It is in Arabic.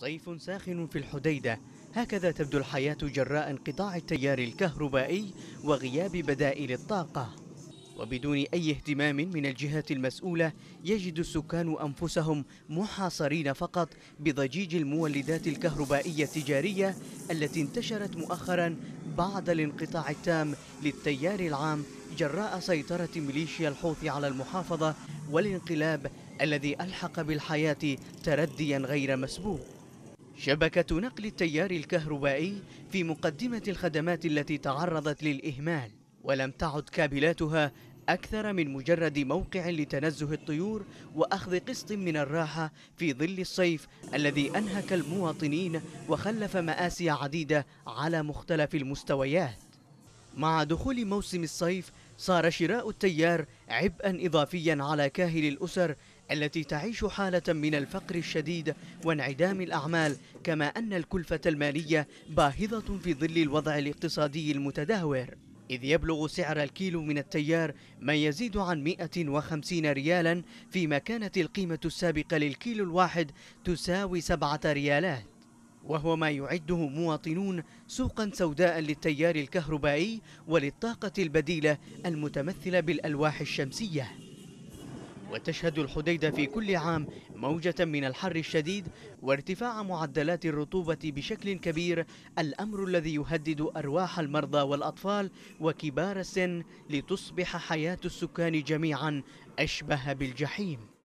صيف ساخن في الحديدة هكذا تبدو الحياة جراء انقطاع التيار الكهربائي وغياب بدائل الطاقة وبدون أي اهتمام من الجهات المسؤولة يجد السكان أنفسهم محاصرين فقط بضجيج المولدات الكهربائية التجارية التي انتشرت مؤخرا بعد الانقطاع التام للتيار العام جراء سيطرة ميليشيا الحوثي على المحافظة والانقلاب الذي ألحق بالحياة ترديا غير مسبوق شبكة نقل التيار الكهربائي في مقدمة الخدمات التي تعرضت للإهمال ولم تعد كابلاتها أكثر من مجرد موقع لتنزه الطيور وأخذ قسط من الراحة في ظل الصيف الذي أنهك المواطنين وخلف مآسي عديدة على مختلف المستويات مع دخول موسم الصيف صار شراء التيار عبئا إضافيا على كاهل الأسر التي تعيش حالة من الفقر الشديد وانعدام الأعمال كما أن الكلفة المالية باهظة في ظل الوضع الاقتصادي المتدهور إذ يبلغ سعر الكيلو من التيار ما يزيد عن 150 ريالا فيما كانت القيمة السابقة للكيلو الواحد تساوي 7 ريالات وهو ما يعده مواطنون سوقا سوداء للتيار الكهربائي وللطاقة البديلة المتمثلة بالألواح الشمسية وتشهد الحديدة في كل عام موجة من الحر الشديد وارتفاع معدلات الرطوبة بشكل كبير الأمر الذي يهدد أرواح المرضى والأطفال وكبار السن لتصبح حياة السكان جميعا أشبه بالجحيم